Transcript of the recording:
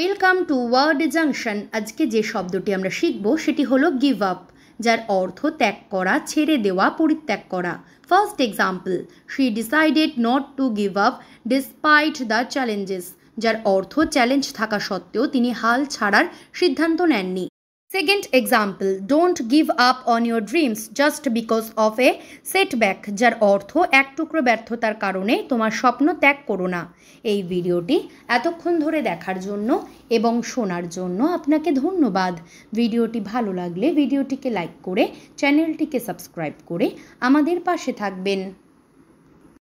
welcome to word junction আজকে যে শব্দটি আমরা শিখব সেটি হলো গিভ আপ যার অর্থ ত্যাগ করা ছেড়ে দেওয়া পরিত্যাগ করা first example she decided not to give up despite the challenges যার অর্থ চ্যালেঞ্জ থাকা সত্ত্বেও তিনি হাল ছাড়ার সিদ্ধান্ত নেননি second example don't give up on your dreams just because of a setback যার অর্থ এক টুকরো ব্যর্থতার কারণে তোমার স্বপ্ন ত্যাগ করো না এই ভিডিওটি এতক্ষণ ধরে দেখার জন্য এবং শোনার জন্য আপনাকে ধন্যবাদ ভিডিওটি ভালো লাগলে ভিডিওটিকে লাইক করে চ্যানেলটিকে সাবস্ক্রাইব করে আমাদের পাশে থাকবেন